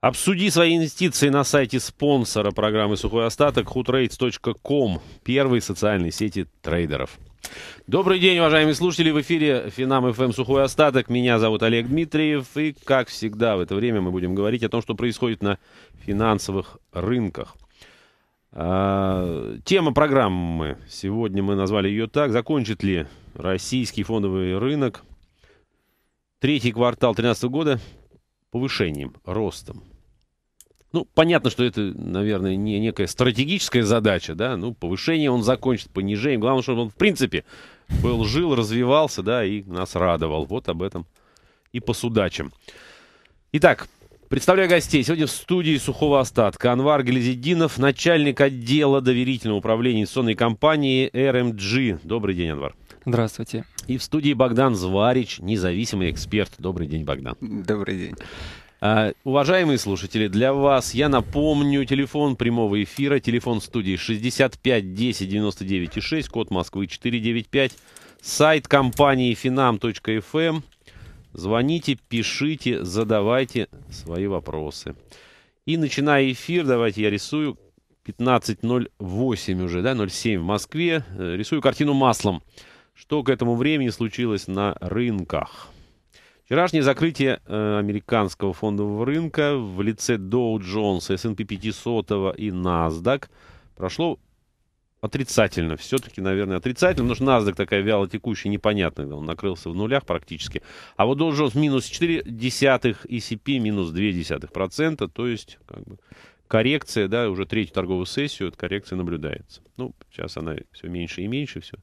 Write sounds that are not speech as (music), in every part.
Обсуди свои инвестиции на сайте спонсора программы «Сухой остаток» hotrades.com, первой социальной сети трейдеров. Добрый день, уважаемые слушатели. В эфире Финам ФМ эм «Сухой остаток». Меня зовут Олег Дмитриев. И, как всегда, в это время мы будем говорить о том, что происходит на финансовых рынках. А, тема программы. Сегодня мы назвали ее так. Закончит ли российский фондовый рынок третий квартал 2013 года повышением, ростом? Ну, понятно, что это, наверное, не некая стратегическая задача, да, ну, повышение он закончит, понижение. Главное, чтобы он, в принципе, был, жил, развивался, да, и нас радовал. Вот об этом и по посудачим. Итак, представляю гостей. Сегодня в студии сухого остатка Анвар Глизединов, начальник отдела доверительного управления инвестиционной компании РМГ. Добрый день, Анвар. Здравствуйте. И в студии Богдан Зварич, независимый эксперт. Добрый день, Богдан. Добрый день. А, уважаемые слушатели, для вас я напомню телефон прямого эфира, телефон студии 65 10 99 6, код Москвы 495, сайт компании finam.fm. Эм. Звоните, пишите, задавайте свои вопросы. И начиная эфир, давайте я рисую 15.08 уже, да, 07 в Москве. Э, рисую картину маслом. Что к этому времени случилось на рынках? Вчерашнее закрытие э, американского фондового рынка в лице Dow Jones, S&P 500 и NASDAQ прошло отрицательно. Все-таки, наверное, отрицательно, потому что NASDAQ такая вяло текущая, непонятная. Он накрылся в нулях практически. А вот Dow Jones минус 4 десятых, ECP минус 2 десятых процента. То есть, как бы, коррекция, да, уже третью торговую сессию, эта коррекция наблюдается. Ну, сейчас она все меньше и меньше, все,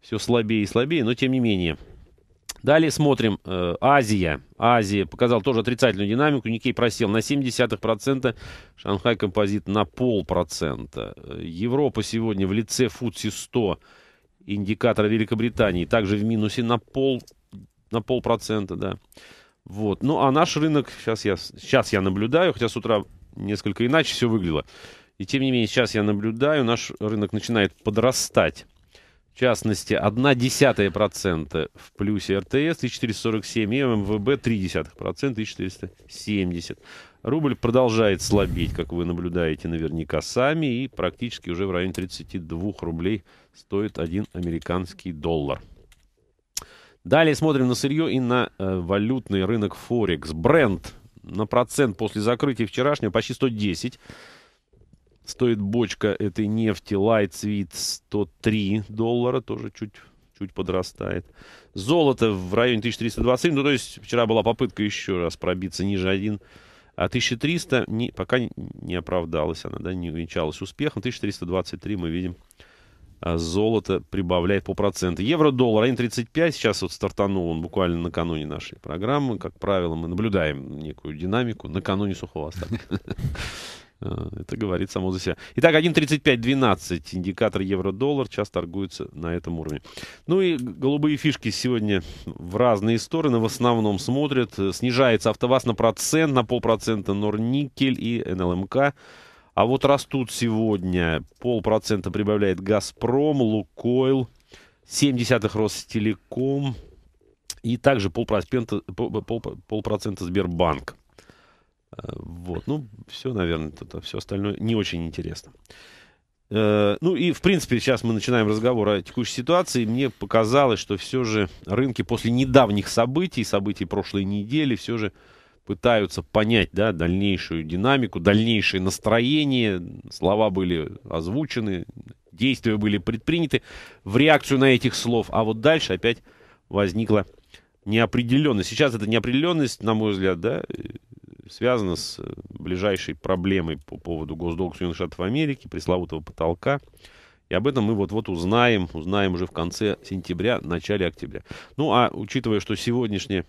все слабее и слабее, но тем не менее. Далее смотрим. Э, Азия. Азия показала тоже отрицательную динамику. Никей просел на 0,7%. Шанхай композит на полпроцента. Европа сегодня в лице Футси 100 индикатора Великобритании также в минусе на пол на полпроцента, да. Вот. Ну, а наш рынок, сейчас я, сейчас я наблюдаю, хотя с утра несколько иначе все выглядело. И тем не менее, сейчас я наблюдаю, наш рынок начинает подрастать. В частности, 0,1% в плюсе РТС 1447 и МВБ 0,3%, 1470. Рубль продолжает слабеть, как вы наблюдаете наверняка сами, и практически уже в районе 32 рублей стоит один американский доллар. Далее смотрим на сырье и на э, валютный рынок Форекс. Бренд на процент после закрытия вчерашнего почти 110. Стоит бочка этой нефти Light Sweet 103 доллара, тоже чуть чуть подрастает. Золото в районе 1327, ну то есть вчера была попытка еще раз пробиться ниже 1, а 1300 не, пока не оправдалась она, да, не увенчалась успехом. 1323 мы видим, а золото прибавляет по проценту. Евро-доллар 1,35, сейчас вот стартанул он буквально накануне нашей программы. Как правило, мы наблюдаем некую динамику накануне сухого остатка. Э, это говорит само за себя. Итак, 1.35.12. Индикатор евро-доллар сейчас торгуется на этом уровне. Ну и голубые фишки сегодня в разные стороны. В основном смотрят. Э, снижается АвтоВАЗ на процент, на полпроцента Норникель и НЛМК. А вот растут сегодня полпроцента прибавляет Газпром, Лукойл, 0,7 Ростелеком и также полпроцента, полпроцента Сбербанк. Э, вот, ну, все, наверное, это, все остальное не очень интересно. Э, ну и, в принципе, сейчас мы начинаем разговор о текущей ситуации. Мне показалось, что все же рынки после недавних событий, событий прошлой недели, все же пытаются понять да, дальнейшую динамику, дальнейшее настроение. Слова были озвучены, действия были предприняты в реакцию на этих слов. А вот дальше опять возникла неопределенность. Сейчас эта неопределенность, на мой взгляд, да, связано с э, ближайшей проблемой по поводу госдолга Соединенных Штатов Америки, пресловутого потолка. И об этом мы вот-вот узнаем, узнаем уже в конце сентября, начале октября. Ну, а учитывая, что сегодняшняя,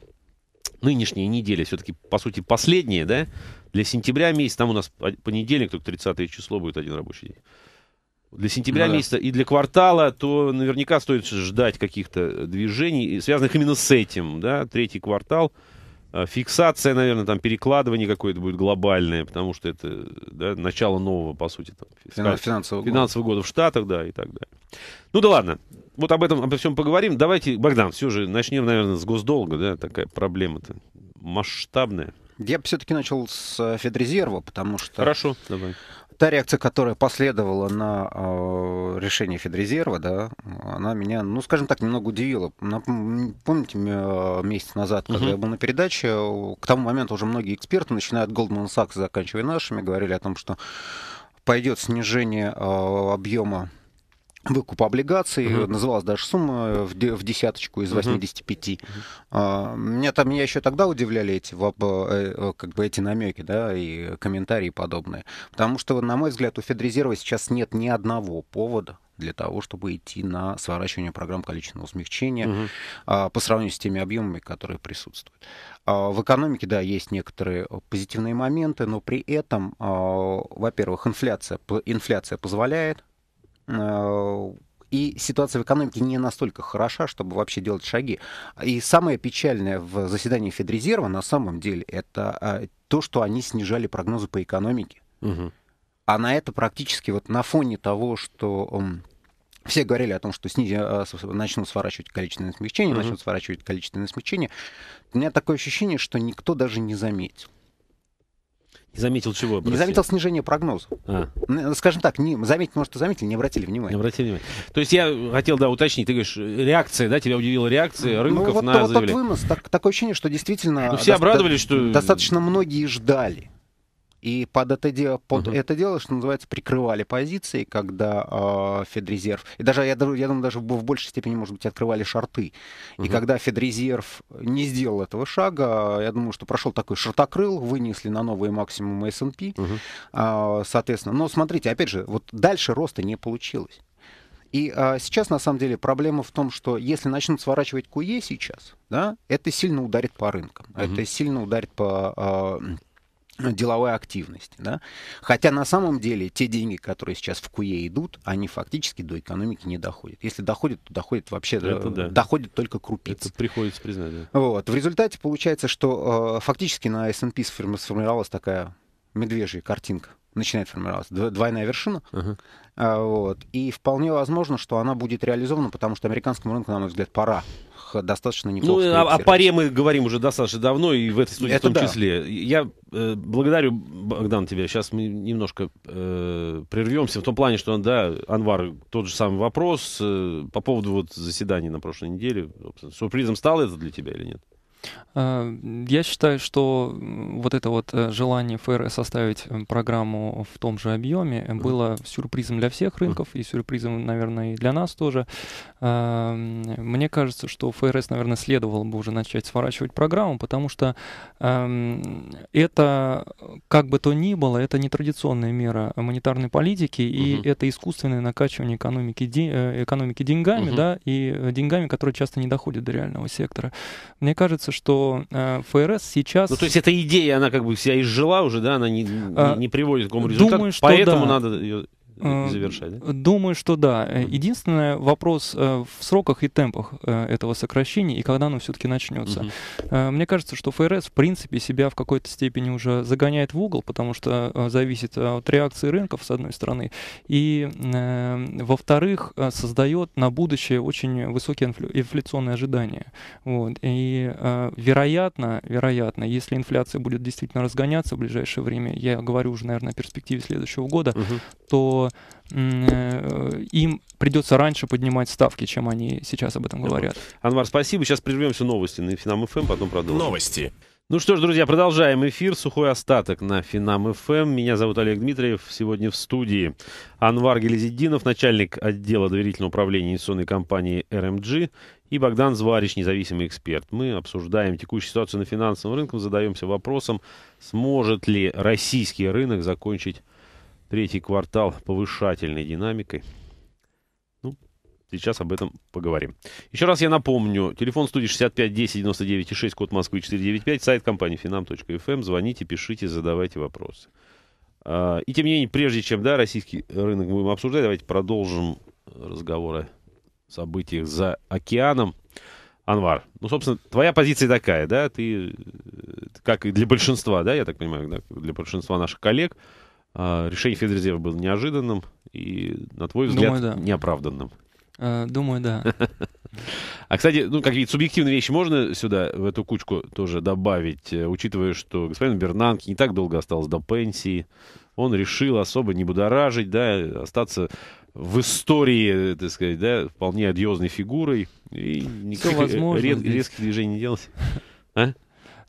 нынешняя неделя все-таки, по сути, последняя, да, для сентября месяца там у нас понедельник, только 30 число будет один рабочий день. Для сентября ну, месяца и для квартала, то наверняка стоит ждать каких-то э, движений, связанных именно с этим, да, третий квартал – а, фиксация, наверное, там перекладывание какое-то будет глобальное, потому что это да, начало нового, по сути, там, фискаль... финансового, финансового года. года в Штатах, да, и так далее. Ну да ладно, вот об этом, обо всем поговорим. Давайте, Богдан, все же начнем, наверное, с госдолга, да, такая проблема-то масштабная. Я бы все-таки начал с э, Федрезерва, потому что... Хорошо, давай та реакция, которая последовала на э, решение Федрезерва, да, она меня, ну, скажем так, немного удивила. Помните, а, месяц назад, когда uh-huh. я был на передаче, к тому моменту уже многие эксперты, начиная от Goldman Sachs, заканчивая нашими, говорили о том, что пойдет снижение э, объема выкуп облигаций, Uh-huh. называлась даже сумма э, в, в десяточку из 85. Угу. Uh-huh. А, меня там меня еще тогда удивляли эти, э, э, как бы эти намеки, да, и комментарии подобные. Потому что, на мой взгляд, у Федрезерва сейчас нет ни одного повода для того, чтобы идти на сворачивание программ количественного смягчения угу. а, по сравнению с теми объемами, которые присутствуют. А, в экономике, да, есть некоторые позитивные моменты, но при этом, а, во-первых, инфляция, инфляция позволяет Э, и ситуация в экономике не настолько хороша, чтобы вообще делать шаги. И самое печальное в заседании Федрезерва на самом деле это э, то, что они снижали прогнозы по экономике. Угу. А на это практически вот на фоне того, что все говорили о том, что снизя э, начнут сворачивать количественное смягчение, угу. начнут сворачивать количественное смягчение. У меня такое ощущение, что никто даже не заметил. Не заметил чего? Прости? Не заметил снижение прогноза. А. Скажем так, не, заметил, может, и заметили, не обратили внимания. Не обратили внимания. То есть я хотел, да, уточнить, ты говоришь, реакция, да, тебя удивила реакция ну, рынков ну, вот, на вот заявление. Вот тот вынос, так, такое ощущение, что действительно... Ну, все обрадовались, что... Достаточно многие ждали. И под это дело, под угу. это дело, что называется, прикрывали позиции, когда э, Федрезерв, и даже я, я думаю, даже в большей степени, может быть, открывали шарты. Угу. И когда Федрезерв не сделал этого шага, я думаю, что прошел такой шартокрыл, вынесли на новые максимумы S&P, угу. э, соответственно. Но смотрите, опять же, вот дальше роста не получилось. И а, сейчас, на самом деле, проблема в том, что если начнут сворачивать куе e сейчас, да, это сильно ударит по рынкам, угу. это сильно ударит по... А, деловая активность. Да? Хотя на самом деле те деньги, которые сейчас в КУЕ идут, они фактически до экономики не доходят. Если доходят, то доходят вообще э, Это да. доходят только крупицы. Это приходится признать. Да. Вот. В результате получается, что э, фактически на S&P сформировалась такая медвежья картинка начинает формироваться двойная вершина. Uh-huh. А, вот. И вполне возможно, что она будет реализована, потому что американскому рынку, на мой взгляд, пора которых достаточно неплохо. Ну, о, о а, а паре мы говорим уже достаточно давно, и в этой студии Это в том да. числе. Я э, благодарю, Богдан, тебя. Сейчас мы немножко э, прервемся в том плане, что, да, Анвар, тот же самый вопрос э, по поводу вот заседания на прошлой неделе. Сюрпризом стало это для тебя или нет? Э, я считаю, что вот это вот э, желание ФРС составить эм, программу в том же объеме было сюрпризом для всех рынков и сюрпризом, наверное, и для нас тоже. Эм, мне кажется, что ФРС, наверное, следовало бы уже начать сворачивать программу, потому что эм, это, как бы то ни было, это не традиционная мера монетарной политики, и угу. это искусственное накачивание экономики, де, э, экономики деньгами, угу. да, и деньгами, которые часто не доходят до реального сектора. Мне кажется, кажется, что э, ФРС сейчас... Ну, то есть эта идея, она как бы вся изжила уже, да, она не, а, не, приводит к какому результату, думаю, что поэтому да. надо ее Э, завершать, да? Думаю, что да. mm Единственное, вопрос э, в сроках и темпах этого сокращения и когда оно все-таки начнется. mm Мне кажется, что ФРС в принципе себя в какой-то степени уже загоняет в угол, потому что зависит от реакции рынков, с одной стороны, и, во-вторых, создает на будущее очень высокие инфляционные ожидания. Вот. И, вероятно, вероятно, если инфляция будет действительно разгоняться в ближайшее время, я говорю уже, наверное, о перспективе следующего года, mm то Э, им придется раньше поднимать ставки, чем они сейчас об этом говорят. Анвар, спасибо. Сейчас прервемся новости на Финам ФМ, потом продолжим. Новости. Ну что ж, друзья, продолжаем эфир. Сухой остаток на Финам ФМ. Меня зовут Олег Дмитриев. Сегодня в студии Анвар Гелезидинов, начальник отдела доверительного управления инвестиционной компании РМГ и Богдан Зварич, независимый эксперт. Мы обсуждаем текущую ситуацию на финансовом рынке, задаемся вопросом, сможет ли российский рынок закончить третий квартал повышательной динамикой. Ну, сейчас об этом поговорим. Еще раз я напомню. Телефон студии 65 10 99 6, код Москвы 495, сайт компании finam.fm. Эм. Звоните, пишите, задавайте вопросы. А, и тем не менее, прежде чем да, российский рынок будем обсуждать, давайте продолжим разговоры о событиях за океаном. Анвар, ну, собственно, твоя позиция такая, да, ты, э, как и для большинства, да, я так понимаю, да, для большинства наших коллег, а, решение Федрезерва было неожиданным и, на твой взгляд, э, Думаю, да. неоправданным. Думаю, да. А, кстати, ну, как то субъективные вещи можно сюда, в эту кучку тоже добавить, э, учитывая, что господин Бернанк не так долго остался до пенсии, он решил особо не будоражить, да, остаться в истории, так сказать, да, вполне одиозной фигурой, и никаких рез, резких движений не делать. (laughs) А?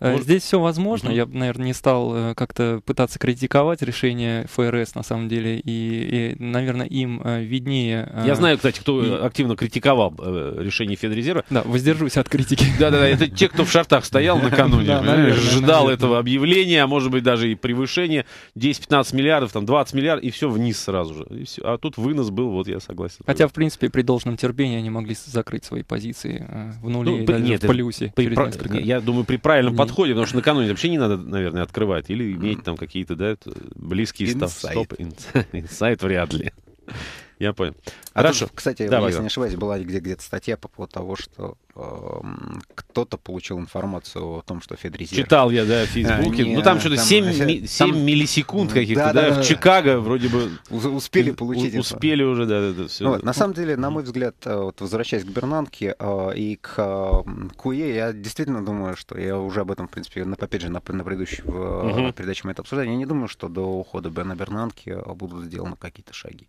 Э, может... Здесь все возможно. Угу. Я бы, наверное, не стал э, как-то пытаться критиковать решение ФРС на самом деле. И, и наверное, им э, виднее. Я знаю, кстати, кто и... активно критиковал решение Федрезерва. Да, воздержусь от критики. (laughs) Да-да-да, это те, кто в шартах стоял накануне, (laughs) ждал этого объявления, а может быть даже и превышения. 10-15 миллиардов, там 20 миллиардов, и все вниз сразу же. А тут вынос был, вот я согласен. Хотя, в принципе, при должном терпении они могли закрыть свои позиции в нуле ну, и в плюсе. я думаю, при правильном подходе подходе, потому что накануне вообще не надо, наверное, открывать. Или иметь там какие-то, да, близкие стоп. (laughs) Инсайт вряд ли. Я понял. А Хорошо. Тут, кстати, Давай, если не ошибаюсь, была где- где-то статья по поводу того, что Эм, кто-то получил информацию о том, что Федрезерв... Читал я, да, в э, Фейсбуке. Не, ну, там что-то 7, 7 там... миллисекунд каких-то, да, да, да, в Чикаго вроде бы... Успели получить. У, успели уже, да, да, да. Все. Ну, вот, на самом деле, на мой взгляд, э, вот, возвращаясь к Бернанке э, и к Куе, я действительно думаю, что я уже об этом, в принципе, на, опять же, на, на предыдущей угу. передаче мы это обсуждали, я не думаю, что до ухода Бена Бернанки будут сделаны какие-то шаги.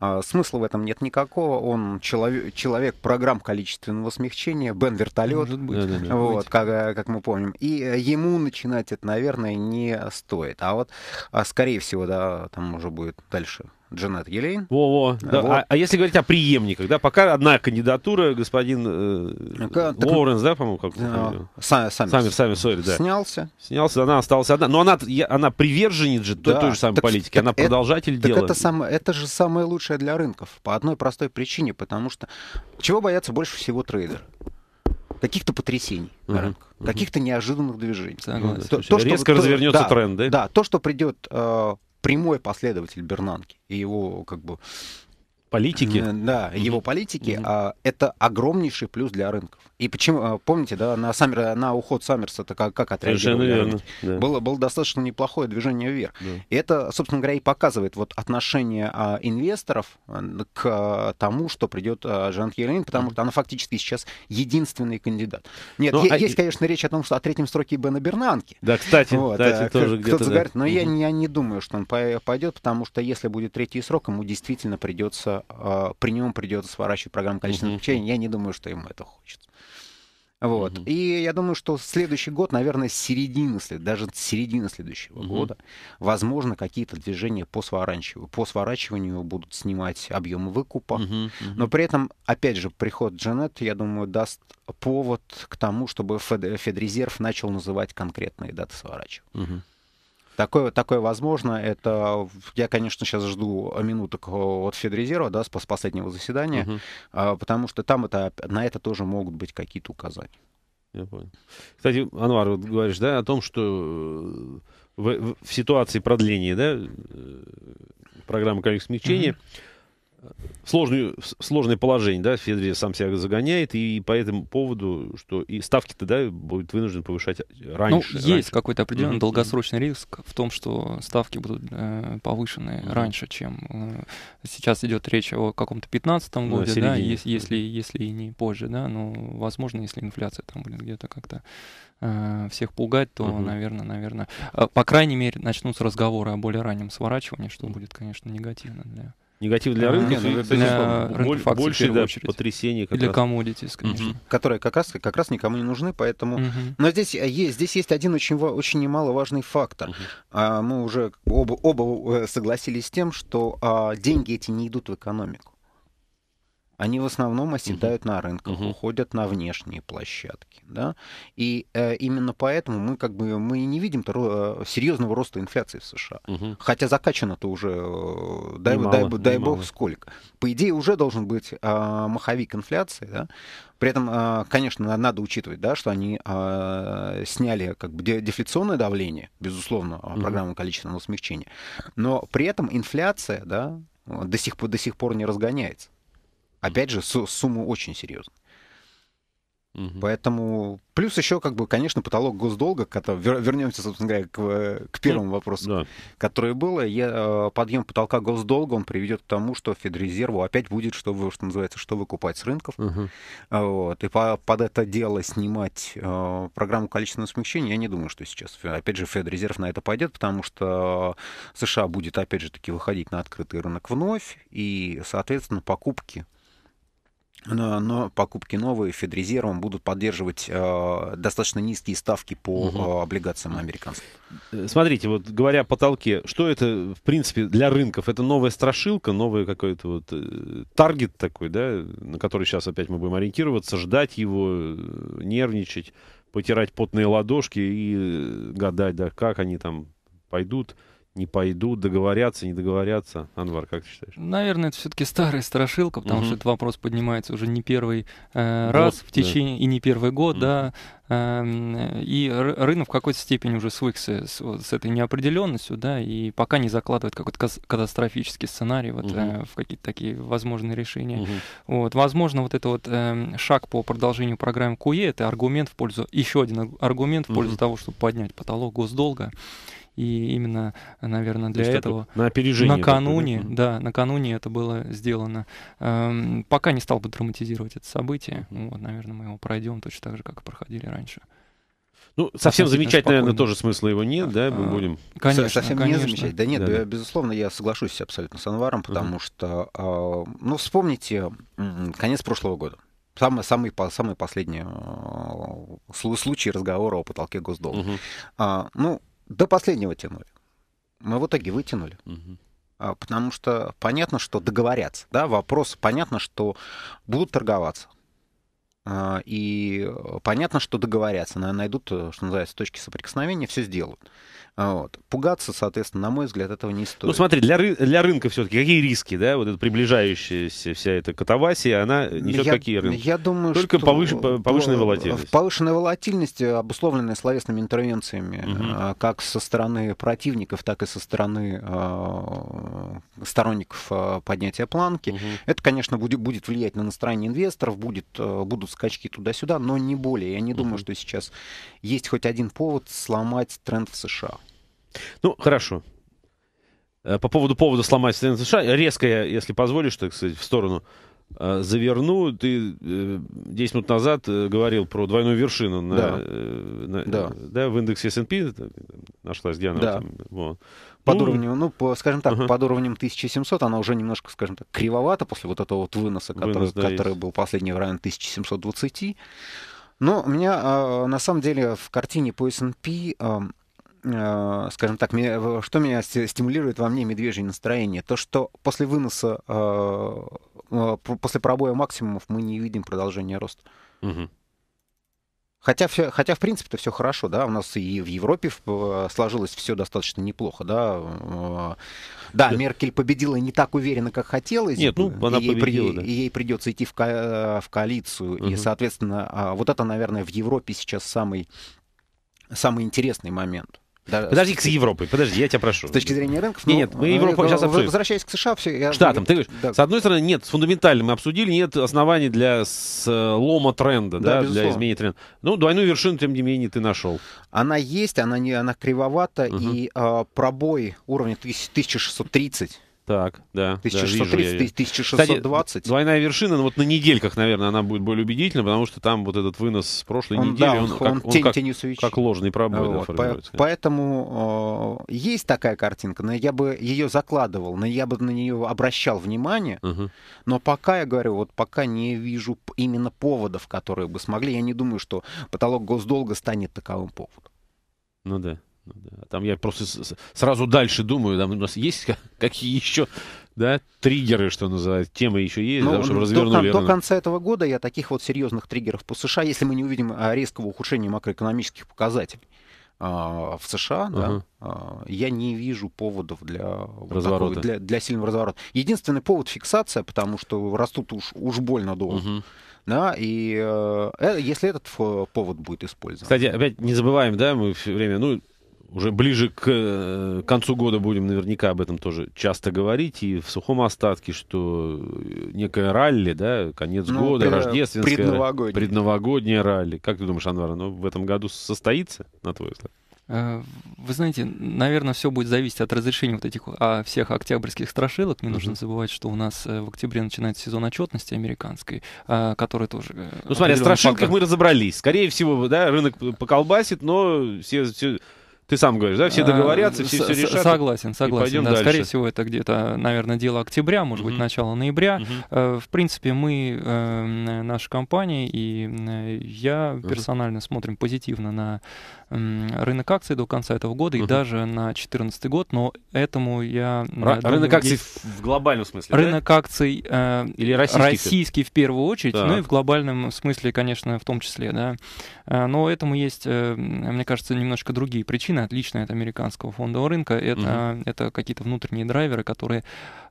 Угу. Смысла в этом нет никакого. Он человек, человек программ количественного смягчения, управление, Бен вертолет, быть, да, да, да. вот, как, э, как мы помним. И э, ему начинать это, наверное, не стоит. А вот, а скорее всего, да, там уже будет дальше Джанет Елейн. Во-во. Да. Вот. А, а если говорить о преемниках, да, пока одна кандидатура, господин э, Лоуренс, да, по-моему, как э, Саммер, Саммер, Саммер сори, да. Снялся. Снялся, она осталась одна. Но она, я, она приверженец же да. той, той же самой так, политики, так, она это, продолжатель так Это, сам, это же самое лучшее для рынков, по одной простой причине, потому что чего боятся больше всего трейдеры? каких-то потрясений uh-huh. на рынках, uh-huh. каких-то неожиданных движений. Согласен. То, то, что, Резко то, развернется да, тренд, да? Да, то, что придет э, прямой последователь Бернанки. И его как бы политики. Да, его политики. Mm-hmm. А, это огромнейший плюс для рынков. И почему, а, помните, да, на, Саммер, на уход Саммерса это как, как отреагировали? Совершенно верно. Да. Было, было достаточно неплохое движение вверх. Да. И это, собственно говоря, и показывает вот отношение а, инвесторов а, к а, тому, что придет а, Жан Елен, потому mm-hmm. что она фактически сейчас единственный кандидат. Нет, ну, е- а... есть, конечно, речь о том, что о третьем сроке Бена Бернанки. Да, кстати, вот, кстати а, тоже кто-то да. говорит, но mm-hmm. я, я не думаю, что он пойдет, потому что если будет третий срок, ему действительно придется э, при нем придется сворачивать программу количественного mm-hmm. обучения, я не думаю, что ему это хочется. Вот. Mm-hmm. И я думаю, что следующий год, наверное, середина, даже середина следующего mm-hmm. года, возможно, какие-то движения по сворачиванию. По сворачиванию будут снимать объемы выкупа. Mm-hmm. Mm-hmm. Но при этом, опять же, приход Джанет, я думаю, даст повод к тому, чтобы Федрезерв начал называть конкретные даты сворачивания. Mm-hmm. Такое, такое возможно. Это я, конечно, сейчас жду минуток э, от Федрезерва, да, с последнего заседания, угу. uh потому что там это, на это тоже могут быть какие-то указания. Я понял. Кстати, Анвар, вот говоришь, да, о том, что э, в, в, ситуации продления, да, э, программы коллег смягчения, угу сложный, сложное положение, да, Федри сам себя загоняет, и по этому поводу, что и ставки-то, да, будет вынужден повышать раньше. Ну, раньше. есть какой-то определенный mm-hmm. долгосрочный риск в том, что ставки будут э, повышены mm-hmm. раньше, чем э, сейчас идет речь о каком-то 15-м году, да, да если, если, если не позже, да, но, возможно, если инфляция там будет где-то как-то э, всех пугать, то, угу. наверное, наверное, э, по крайней мере, начнутся разговоры о более раннем сворачивании, что будет, конечно, негативно для Негатив для а, рынка, ну, ну для рынка больше да, потрясений. Как для коммодитис, конечно. Угу. Которые как раз, как раз никому не нужны, поэтому... Угу. Но здесь, э, есть здесь есть один очень, очень немаловажный фактор. Угу. А, мы уже оба, оба э, согласились с тем, что а, деньги эти не идут в экономику они в основном оседают угу. на рынках, угу. уходят на внешние площадки. Да? И э, именно поэтому мы как бы мы не видим ро- э, серьезного роста инфляции в США. Угу. Хотя закачано-то уже, э, дай, немало, дай, немало. дай бог, сколько. По идее, уже должен быть э, маховик инфляции. Да? При этом, э, конечно, надо учитывать, да, что они э, сняли как бы дефляционное давление, безусловно, угу. программу количественного смягчения. Но при этом инфляция да, до, сих, до сих пор не разгоняется опять же, сумму очень серьезную. Угу. Поэтому плюс еще, как бы, конечно, потолок госдолга, который, вернемся, собственно говоря, к, э, к первому ну, вопросу, да. который был, я, э, подъем потолка госдолга, он приведет к тому, что Федрезерву опять будет, что, что называется, что выкупать с рынков. Угу. Вот, и по, под это дело снимать э, программу количественного смягчения, я не думаю, что сейчас, опять же, Федрезерв на это пойдет, потому что США будет, опять же, таки выходить на открытый рынок вновь, и, соответственно, покупки но, э, но покупки новые Федрезервом будут поддерживать э, достаточно низкие ставки по угу. э, облигациям американским. Э, смотрите, вот говоря о потолке, что это, в принципе, для рынков? Это новая страшилка, новый какой-то вот э, таргет такой, да, на который сейчас опять мы будем ориентироваться, ждать его, э, нервничать, потирать потные ладошки и гадать, да, как они там пойдут не пойдут, договорятся, не договорятся. Анвар, как ты считаешь? Наверное, это все-таки старая страшилка, потому угу. что этот вопрос поднимается уже не первый э, год, раз в течение да. и не первый год, угу. да. Э, и рынок в какой-то степени уже свыкся с, с этой неопределенностью, да, и пока не закладывает какой-то катастрофический сценарий вот, угу. э, в какие-то такие возможные решения. Угу. Вот, возможно, вот это вот э, шаг по продолжению программы КУЕ это аргумент в пользу, еще один аргумент в пользу угу. того, чтобы поднять потолок госдолга и именно, наверное, для этого на опережение накануне, такое, да? накануне это было сделано. Эм, пока не стал бы драматизировать это событие, вот, наверное, мы его пройдем точно так же, как и проходили раньше. Ну, совсем замечать, спокойно. наверное, тоже смысла его нет, да, мы а, будем... Конечно, Совсем конечно. не замечать. Да нет, да, да. безусловно, я соглашусь абсолютно с Анваром, потому угу. что, а, ну, вспомните конец прошлого года. Самый, самый, самый последний а, случай разговора о потолке госдолга. Угу. А, ну, до последнего тянули. Мы в итоге вытянули. Угу. Потому что понятно, что договорятся. Да? Вопрос, понятно, что будут торговаться. А, и э, понятно, что договорятся, найдут, э, что называется, точки соприкосновения, все сделают. А, вот. Пугаться, соответственно, на мой взгляд, этого не стоит. Ну смотри, для, ры- для рынка все-таки какие риски, да, вот эта приближающаяся вся эта катавасия, она несет я, какие рынки? Я думаю, Только что... повыш... повышенная волатильность. Повышенная э, волатильность, обусловленная словесными интервенциями, угу. как со стороны противников, так и со стороны э, сторонников э, поднятия планки. Угу. Это, конечно, будет, будет влиять на настроение инвесторов, будет, будут скачки туда-сюда, но не более. Я не угу. думаю, что сейчас есть хоть один повод сломать тренд в США. Ну, хорошо. Э, по поводу повода сломать Соединенные США, резко я, если позволишь, так сказать, в сторону э, заверну. Ты 10 э, минут назад говорил про двойную вершину на, да. на, да. Да, в индексе S&P. Нашлась Диана. Да. Там, вот. Под ну, уровнем, ну, по, скажем так, ага. под уровнем 1700 она уже немножко, скажем так, кривовата после вот этого вот выноса, который, Вынос, да, который есть. был последний в районе 1720. Но у меня, на самом деле, в картине по S&P Э, скажем так, что меня стимулирует во мне медвежье настроение? То, что после выноса, э, э, после пробоя максимумов мы не видим продолжения роста. Угу. Хотя, все, хотя, в принципе это все хорошо, да, у нас и в Европе сложилось все достаточно неплохо, да. Да, да. Меркель победила не так уверенно, как хотелось. Нет, ну, она ей победила, при, да. Ей придется идти в, ко в коалицию, угу. и, соответственно, а, вот это, наверное, в Европе сейчас самый, самый интересный момент. Да. Подожди к Европе. подожди, я тебя прошу. С точки зрения рынков? Нет, ну, нет, мы Европу сейчас э, обсудим. Возвращаясь к США, все... Я... Штатам, ты говоришь, да. с одной стороны, нет, с фундаментальным мы обсудили, нет оснований для слома э, тренда, да, да для изменения тренда. Ну, двойную вершину, тем не менее, ты нашел. Она есть, она, не, она кривовата, угу. и э, пробой уровня 1630 так, да. 1630, 1620. двойная вершина, ну, вот на недельках, наверное, она будет более убедительна, потому что там вот этот вынос с прошлой он, недели, да, он, он, как, он, тень, как, как ложный пробой. Вот, да, по, поэтому э, есть такая картинка, но я бы ее закладывал, но я бы на нее обращал внимание, угу. но пока, я говорю, вот пока не вижу именно поводов, которые бы смогли, я не думаю, что потолок госдолга станет таковым поводом. Ну да понятно, ну да. Там я просто сразу дальше думаю, там у нас есть какие еще да, триггеры, что называется, темы еще есть, ну, да, чтобы развернули. До, до ну. конца этого года я таких вот серьезных триггеров по США, если мы не увидим а, резкого ухудшения макроэкономических показателей а, в США, да, а, я не вижу поводов для, разворота. Такого, для, для сильного разворота. Единственный повод фиксация, потому что растут уж, уж больно долго. Угу. Да, и э, э если этот повод будет использован. Кстати, опять не забываем, да, мы все время, ну, уже ближе к э, концу года будем наверняка об этом тоже часто говорить. И в сухом остатке, что э, некое ралли, да, конец ну, года, рождественское. Предновогоднее. Предновогоднее ралли. Как ты думаешь, Анвар, оно ну, в этом году состоится, на твой взгляд? Э, вы знаете, наверное, все будет зависеть от разрешения вот этих а, всех октябрьских страшилок. Не uh-huh. нужно забывать, что у нас в октябре начинается сезон отчетности американской, а, который тоже... Ну, смотри, о страшилках пока... мы разобрались. Скорее всего, да, рынок поколбасит, но все, все ты сам говоришь, да, все а, договорятся, все все решат. Согласен, согласен. Да, дальше. скорее всего, это где-то, наверное, дело октября, может uh-huh. быть, начало ноября. Uh-huh. В принципе, мы, э, э, наша компания и я персонально uh-huh. смотрим позитивно на рынок акций до конца этого года угу. и даже на 2014 год, но этому я... Ра- думаю, рынок акций есть... в глобальном смысле, Рынок да? акций... Э, Или российский? Российский в первую очередь, так. ну и в глобальном смысле, конечно, в том числе, да. Э, но этому есть, э, мне кажется, немножко другие причины, отличные от американского фондового рынка. Это, угу. это какие-то внутренние драйверы, которые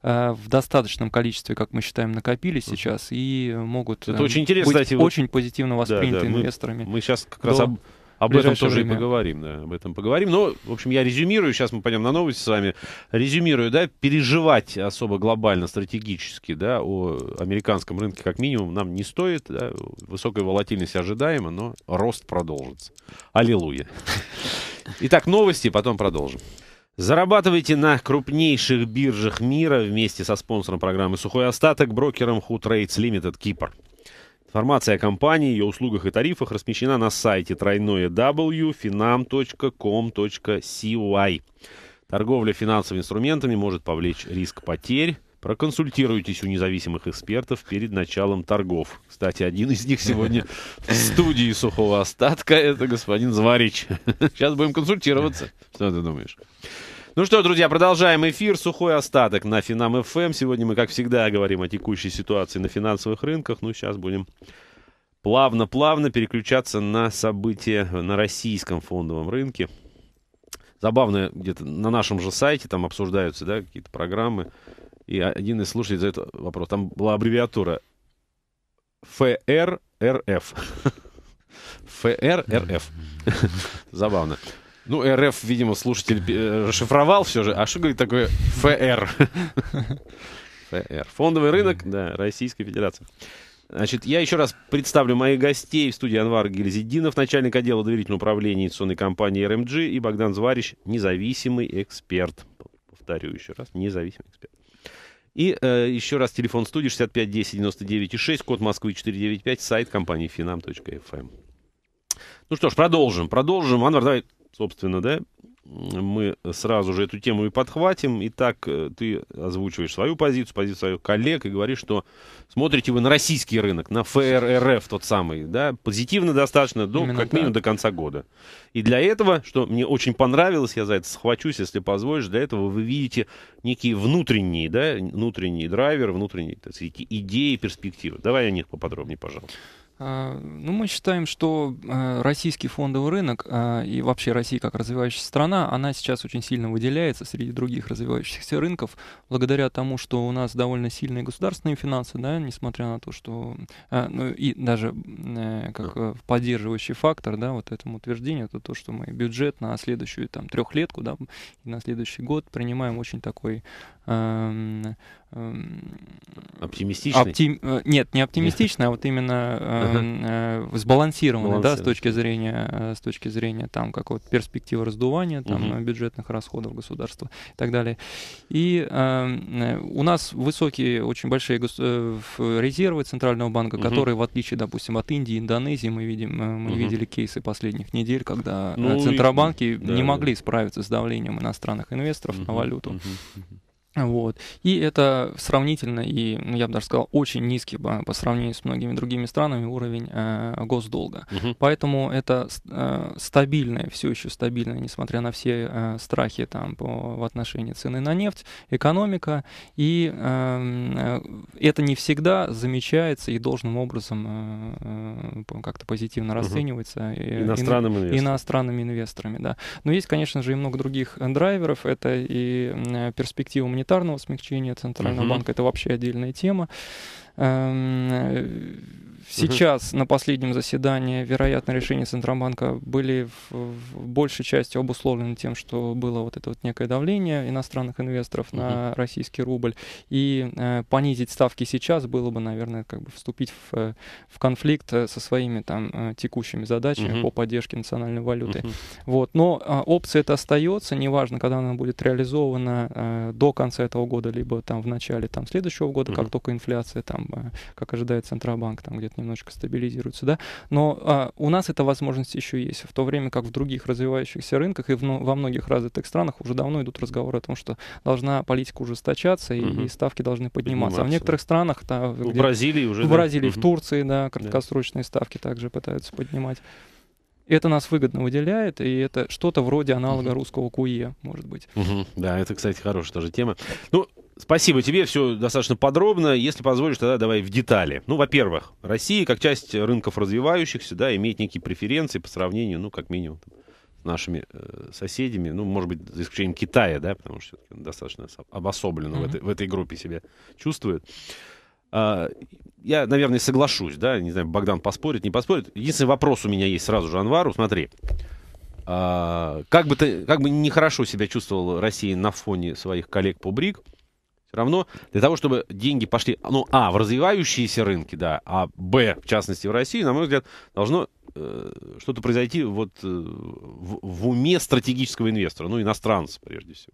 э, в достаточном количестве, как мы считаем, накопились сейчас и могут это очень интересно, быть кстати, очень вот... позитивно восприняты да, да. инвесторами. Мы, мы сейчас как раз об об этом тоже время. и поговорим, да, об этом поговорим. Но, в общем, я резюмирую, сейчас мы пойдем на новости с вами. Резюмирую, да, переживать особо глобально, стратегически, да, о американском рынке как минимум нам не стоит, да, высокая волатильность ожидаема, но рост продолжится. Аллилуйя. Итак, новости, потом продолжим. Зарабатывайте на крупнейших биржах мира вместе со спонсором программы «Сухой остаток» брокером Hoot Rates Лимитед Кипр. Информация о компании, ее услугах и тарифах размещена на сайте тройное www.finam.com.cy. Торговля финансовыми инструментами может повлечь риск потерь. Проконсультируйтесь у независимых экспертов перед началом торгов. Кстати, один из них сегодня в студии сухого остатка. Это господин Зварич. (laughs) Сейчас будем консультироваться. Что ты думаешь? Ну что, друзья, продолжаем эфир. Сухой остаток на Финам ФМ. Эм. Сегодня мы, как всегда, говорим о текущей ситуации на финансовых рынках. Ну, сейчас будем плавно-плавно переключаться на события на российском фондовом рынке. Забавно, где-то на нашем же сайте там обсуждаются да, какие-то программы. И один из слушателей за этот вопрос. Там была аббревиатура ФРРФ. ФРРФ. (laughs) (laughs) Забавно. Ну, РФ, видимо, слушатель э, расшифровал все же. А что говорит такое ФР? (laughs) ФР. Фондовый рынок, да, российская федерация. Значит, я еще раз представлю моих гостей в студии Анвар Гельзидинов, начальник отдела доверительного управления инвестиционной компании РМГ, и Богдан Зварич, независимый эксперт. Повторю еще раз, независимый эксперт. И э, еще раз телефон студии 65 10 99 6, код Москвы 495, сайт компании finam.fm. Эм. Ну что ж, продолжим. Продолжим. Анвар, давай собственно, да, мы сразу же эту тему и подхватим. Итак, э, ты озвучиваешь свою позицию, позицию своих коллег и говоришь, что смотрите вы на российский рынок, на ФРРФ тот самый, да, позитивно достаточно, до, Именно как минимум до конца года. И для этого, что мне очень понравилось, я за это схвачусь, если позволишь, для этого вы видите некие внутренние, да, внутренние драйверы, внутренние, так сказать, идеи, перспективы. Давай о них поподробнее, пожалуйста. А, ну, мы считаем, что а, российский фондовый рынок а, и вообще Россия как развивающаяся страна, она сейчас очень сильно выделяется среди других развивающихся рынков, благодаря тому, что у нас довольно сильные государственные финансы, да, несмотря на то, что... Ну, и даже э, как э, поддерживающий фактор, да, вот этому утверждению, это то, что мы бюджет на следующую там трехлетку, да, и на следующий год принимаем очень такой Эм, эм, оптимистичный? Оптим... Э, нет, не оптимистичный, а вот именно эм, э, сбалансированный, да, с точки зрения, э, с точки зрения там какого-то перспективы раздувания, там бюджетных расходов государства и так далее. И у нас высокие, очень большие резервы Центрального банка, которые в отличие, допустим, от Индии, Индонезии, мы видим, мы видели кейсы последних недель, когда ну центробанки не могли справиться с давлением иностранных инвесторов на валюту. Вот. И это сравнительно и, ну, я бы даже сказал, очень низкий а, по сравнению с многими другими странами уровень э, госдолга. Угу. Поэтому это э, стабильное, все еще стабильное, несмотря на все э, страхи там по, в отношении цены на нефть, экономика. И э, это не всегда замечается и должным образом э, как-то позитивно расценивается угу. иностранным и, иностранными инвесторами. Да. Но есть, конечно же, и много других э, драйверов. Это и перспектива монетарная монетарного смягчения Центрального угу. банка, это вообще отдельная тема. Эм, Сейчас на последнем заседании, вероятно, решения Центробанка были в, в большей части обусловлены тем, что было вот это вот некое давление иностранных инвесторов на российский рубль. И э, понизить ставки сейчас было бы, наверное, как бы вступить в, э, в конфликт э, со своими там э, текущими задачами по поддержке национальной валюты. Вот. Но э, опция это остается, неважно, когда она будет реализована э, до конца этого года, либо там в начале там, следующего года, как только инфляция, там, э, как ожидает Центробанк, там где-то рынок немножко стабилизируется, да, но а, у нас эта возможность еще есть, в то время как в других развивающихся рынках и в, ну, во многих развитых странах уже давно идут разговоры о том, что должна политика ужесточаться и, угу. и ставки должны подниматься. подниматься. А в некоторых да. странах, там в где, Бразилии уже, в да? Бразилии, угу. в Турции, да, краткосрочные да. ставки также пытаются поднимать. это нас выгодно выделяет, и это что-то вроде аналога uh-huh. русского КУЕ, может быть. Uh-huh. Да, это, кстати, хорошая тоже тема. Ну, Спасибо тебе, все достаточно подробно. Если позволишь, тогда давай в детали. Ну, во-первых, Россия, как часть рынков развивающихся, да, имеет некие преференции по сравнению, ну, как минимум, с нашими э, соседями, ну, может быть, за исключением Китая, да, потому что все-таки достаточно обособленно mm-hmm. в, этой, в этой группе себя чувствует. А, я, наверное, соглашусь, да, не знаю, Богдан поспорит, не поспорит. Единственный вопрос у меня есть сразу же Анвару, смотри. А, как бы ты, как бы нехорошо себя чувствовал Россия на фоне своих коллег по БРИК, все равно для того, чтобы деньги пошли, ну, а, в развивающиеся рынки, да, а, б, в частности, в России, на мой взгляд, должно э, что-то произойти вот э, в, в уме стратегического инвестора, ну, иностранца, прежде всего.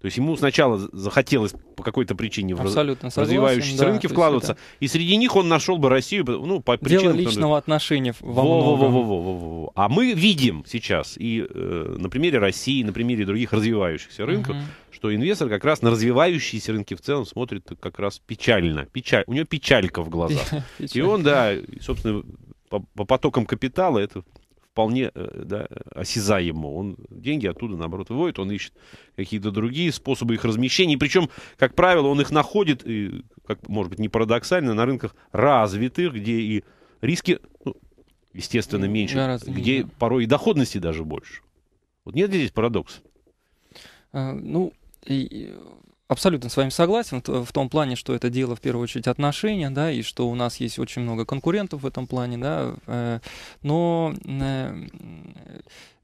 То есть ему сначала захотелось по какой-то причине Абсолютно в согласен, развивающиеся да, рынки вкладываться, это... и среди них он нашел бы Россию, ну, по Дело причинам... Дело личного там, отношения во, во, во, во, во, во, во. А мы видим сейчас, и э, на примере России, на примере других развивающихся рынков, угу что инвестор как раз на развивающиеся рынки в целом смотрит как раз печально. Печаль, у него печалька в глазах. (laughs) И он, да, собственно, по, по потокам капитала это вполне э, да, осязаемо. Он деньги оттуда, наоборот, выводит, он ищет какие-то другие способы их размещения. Причем, как правило, он их находит, и, как, может быть, не парадоксально, на рынках развитых, где и риски, ну, естественно, меньше, Гораздо где меньше. порой и доходности даже больше. Вот нет здесь парадокса? А, ну, и э, абсолютно с вами согласен в том плане, что это дело в первую очередь отношения, да, и что у нас есть очень много конкурентов в этом плане, да, э, но э,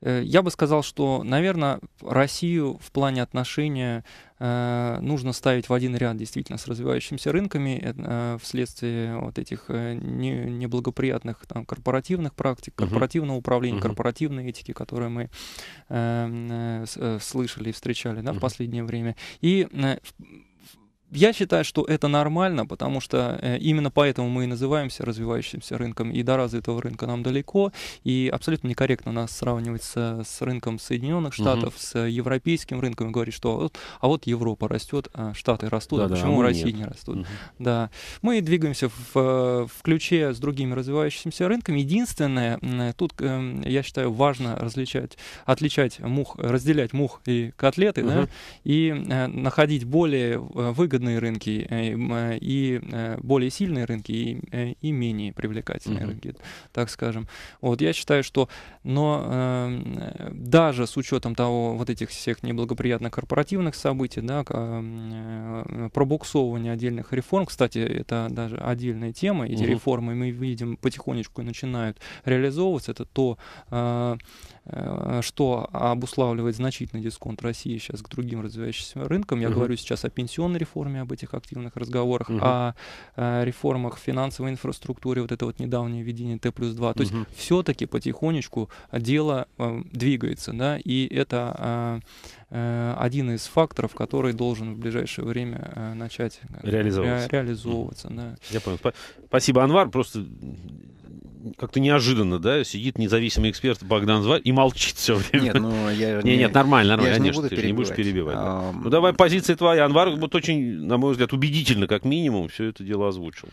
Э, я бы сказал, что, наверное, Россию в плане отношения э, нужно ставить в один ряд действительно с развивающимися рынками э, вследствие вот этих неблагоприятных там, корпоративных практик, корпоративного управления, корпоративной этики, которые мы слышали и встречали да, в последнее время. И я считаю, что это нормально, потому что э, именно поэтому мы и называемся развивающимся рынком, и до развитого рынка нам далеко, и абсолютно некорректно нас сравнивать с, с рынком Соединенных Штатов, угу. с европейским рынком, и говорить, что а вот Европа растет, а Штаты растут, а да, а почему да, Россия не растут? Угу. Да. Мы двигаемся в, э, в ключе с другими развивающимися рынками. Единственное, тут, эм, я считаю, важно различать, отличать мух, разделять мух и котлеты, угу. да, и э, находить более выгодные выгодные рынки э, э, и э, более сильные рынки и, и менее привлекательные mm-hmm. рынки, так скажем. Вот я считаю, что, но эм, даже с учетом того вот этих всех неблагоприятных корпоративных событий, да, пробуксовывания отдельных реформ, кстати, это даже отдельная тема, эти mm-hmm. реформы мы видим потихонечку начинают реализовываться, это то Э, что обуславливает значительный дисконт России сейчас к другим развивающимся рынкам. Я угу. говорю сейчас о пенсионной реформе, об этих активных разговорах, угу. о, о э, реформах финансовой инфраструктуры, вот это вот недавнее введение Т плюс 2. То угу. есть все-таки потихонечку дело э, двигается, да, и это э, э, один из факторов, который должен в ближайшее время э, начать реализовываться. Ре реализовываться да. Я понял. Спасибо, Анвар. Просто как-то неожиданно, да, сидит независимый эксперт Богдан Зварь и молчит все время. Нет, ну я (laughs) не... Нет, нет, нормально, нормально, конечно, не ты не будешь перебивать. А... Да. Ну давай, позиция твоя. Анвар вот очень, на мой взгляд, убедительно, как минимум, все это дело озвучил.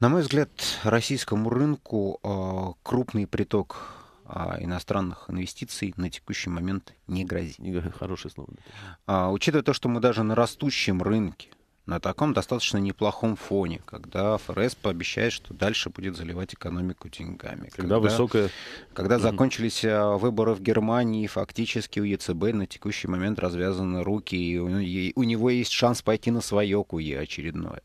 На мой взгляд, российскому рынку э, крупный приток э, иностранных инвестиций на текущий момент не грозит. Хорошее слово. Да. А, учитывая то, что мы даже на растущем рынке, на таком достаточно неплохом фоне, когда ФРС пообещает, что дальше будет заливать экономику деньгами. Когда, когда высокая... Когда закончились э, выборы в Германии, фактически у ЕЦБ на текущий момент развязаны руки, и у, него есть шанс пойти на свое КУЕ очередное.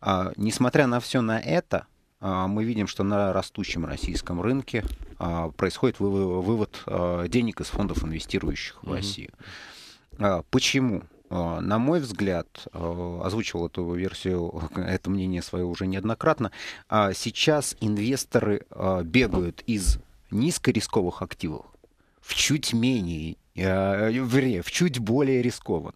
А, несмотря на все на это, а, мы видим, что на растущем российском рынке а, происходит вывод, вывод а, денег из фондов, инвестирующих mm-hmm. в Россию. А, почему? А, на мой взгляд, э, озвучивал эту версию, (laughs) это мнение свое уже неоднократно, а сейчас инвесторы э, бегают из низкорисковых активов в чуть менее, э, в чуть более рискованных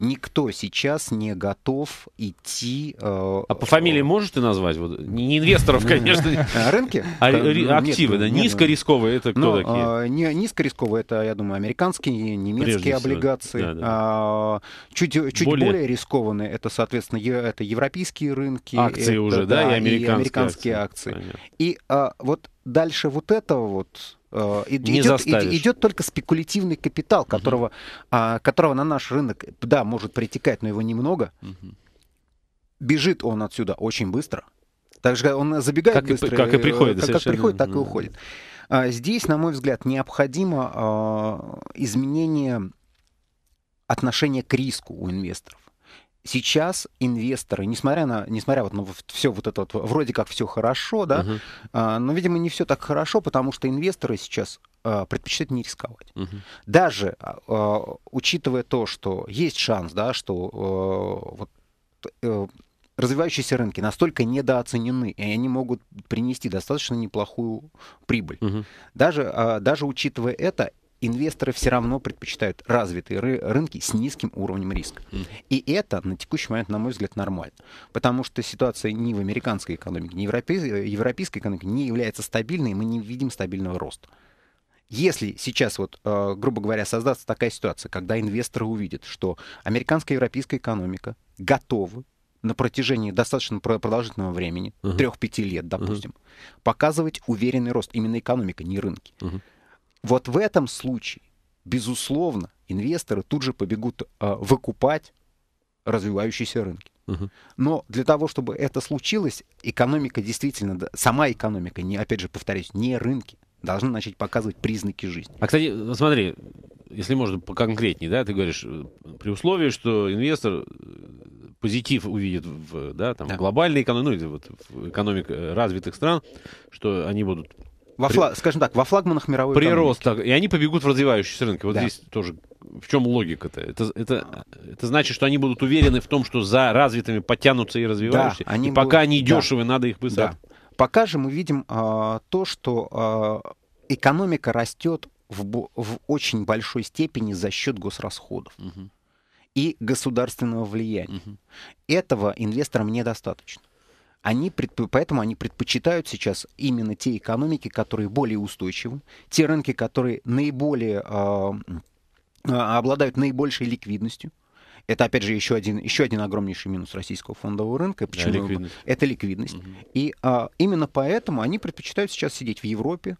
никто сейчас не готов идти... Э, а по фамилии можешь ты назвать? Вот, не инвесторов, (laughs) конечно. А рынки? А ну, активы, да? Ну, низкорисковые это кто ну, такие? А, низкорисковые это, я думаю, американские, немецкие облигации. А, чуть более рискованные это, соответственно, это европейские рынки. Акции уже, да, и американские акции. И вот дальше вот этого вот Э, идет, идет только спекулятивный капитал, которого, угу. которого на наш рынок, да, может притекать, но его немного. Угу. Бежит он отсюда очень быстро. Так же он забегает как быстро. И, как и э, приходит. Как, как приходит, так и уходит. А, здесь, на мой взгляд, необходимо э, изменение отношения к риску у инвесторов сейчас инвесторы, несмотря на, несмотря вот на все вот это вот, вроде как все хорошо, да, uh-huh. а, но, видимо, не все так хорошо, потому что инвесторы сейчас а, предпочитают не рисковать. Uh-huh. Даже а, а, учитывая то, что есть шанс, да, что а, вот, э, развивающиеся рынки настолько недооценены, и они могут принести достаточно неплохую прибыль. Угу. Даже, а, даже учитывая это, инвесторы все равно предпочитают развитые ры- рынки с низким уровнем риска. Mm. И это на текущий момент, на мой взгляд, нормально. Потому что ситуация ни в американской экономике, ни в европе- европейской экономике не является стабильной, и мы не видим стабильного роста. Если сейчас, вот, э, грубо говоря, создастся такая ситуация, когда инвесторы увидят, что американская и европейская экономика готовы на протяжении достаточно продолжительного времени, uh-huh. 3-5 лет, допустим, uh-huh. показывать уверенный рост именно экономика, не рынки. Uh-huh вот в этом случае, безусловно, инвесторы тут же побегут э, выкупать развивающиеся рынки. Угу. Но для того, чтобы это случилось, экономика действительно, сама экономика, не, опять же повторюсь, не рынки, должны начать показывать признаки жизни. А, кстати, смотри, если можно поконкретнее, да, ты говоришь, э, при условии, что инвестор э, позитив увидит в, да, там, да. глобальной экономике, ну, вот, в экономик э, развитых стран, что они будут во флаг, скажем так, во флагманах мировой Прирост. Так, и они побегут в развивающиеся рынки. Вот да. здесь тоже в чем логика-то? Это, это, это значит, что они будут уверены в том, что за развитыми подтянутся и развивающиеся. Да, они и будут... пока они дешевы, да. надо их быстро. Да. Пока же мы видим а, то, что а, экономика растет в, в очень большой степени за счет госрасходов. Угу. И государственного влияния. Угу. Этого инвесторам недостаточно они, поэтому они предпочитают сейчас именно те экономики, которые более устойчивы, те рынки, которые наиболее э, обладают наибольшей ликвидностью. Это, опять же, еще один, еще один огромнейший минус российского фондового рынка. Почему? Да, ликвидность. Это ликвидность. Угу. И а, именно поэтому они предпочитают сейчас сидеть в Европе